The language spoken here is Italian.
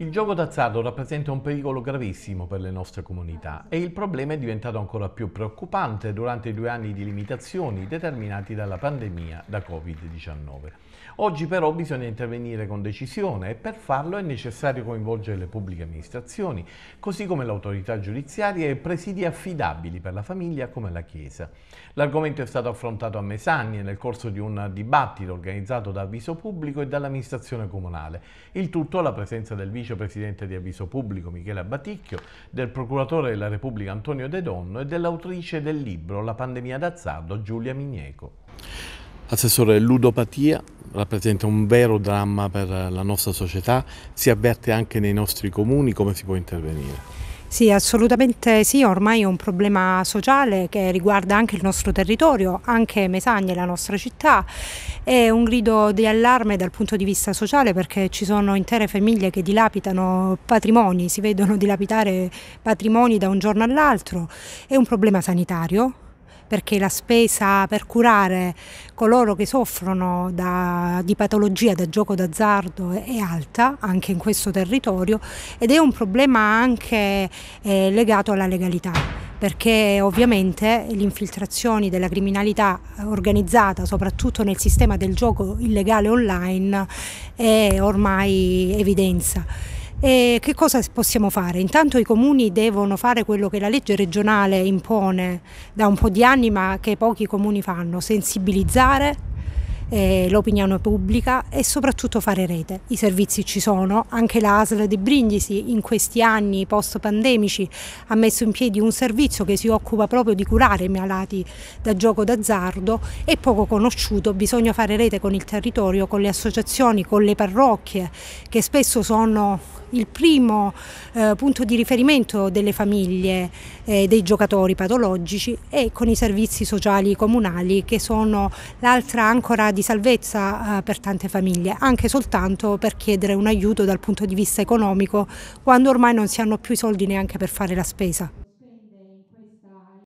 Il gioco d'azzardo rappresenta un pericolo gravissimo per le nostre comunità e il problema è diventato ancora più preoccupante durante i due anni di limitazioni determinati dalla pandemia da Covid-19. Oggi però bisogna intervenire con decisione e per farlo è necessario coinvolgere le pubbliche amministrazioni, così come l'autorità giudiziaria e presidi affidabili per la famiglia come la Chiesa. L'argomento è stato affrontato a Mesagne nel corso di un dibattito organizzato da avviso pubblico e dall'amministrazione comunale, il tutto alla presenza presenza del vicepresidente di avviso pubblico Michele Baticchio, del procuratore della Repubblica Antonio De Donno e dell'autrice del libro La pandemia d'azzardo Giulia Migneco. Assessore, ludopatia rappresenta un vero dramma per la nostra società, si avverte anche nei nostri comuni, come si può intervenire? Sì, assolutamente sì, ormai è un problema sociale che riguarda anche il nostro territorio, anche Mesagne, la nostra città, è un grido di allarme dal punto di vista sociale perché ci sono intere famiglie che dilapidano patrimoni, si vedono dilapidare patrimoni da un giorno all'altro, è un problema sanitario perché la spesa per curare coloro che soffrono da, di patologia da gioco d'azzardo è alta anche in questo territorio ed è un problema anche eh, legato alla legalità perché ovviamente le infiltrazioni della criminalità organizzata, soprattutto nel sistema del gioco illegale online, è ormai evidenza. E che cosa possiamo fare? Intanto i comuni devono fare quello che la legge regionale impone da un po' di anni ma che pochi comuni fanno, sensibilizzare eh, l'opinione pubblica e soprattutto fare rete. I servizi ci sono, anche la ASL di Brindisi in questi anni post pandemici ha messo in piedi un servizio che si occupa proprio di curare i malati da gioco d'azzardo è poco conosciuto, bisogna fare rete con il territorio, con le associazioni, con le parrocchie che spesso sono il primo eh, punto di riferimento delle famiglie eh, dei giocatori patologici e con i servizi sociali comunali che sono l'altra ancora di salvezza eh, per tante famiglie, anche soltanto per chiedere un aiuto dal punto di vista economico quando ormai non si hanno più i soldi neanche per fare la spesa.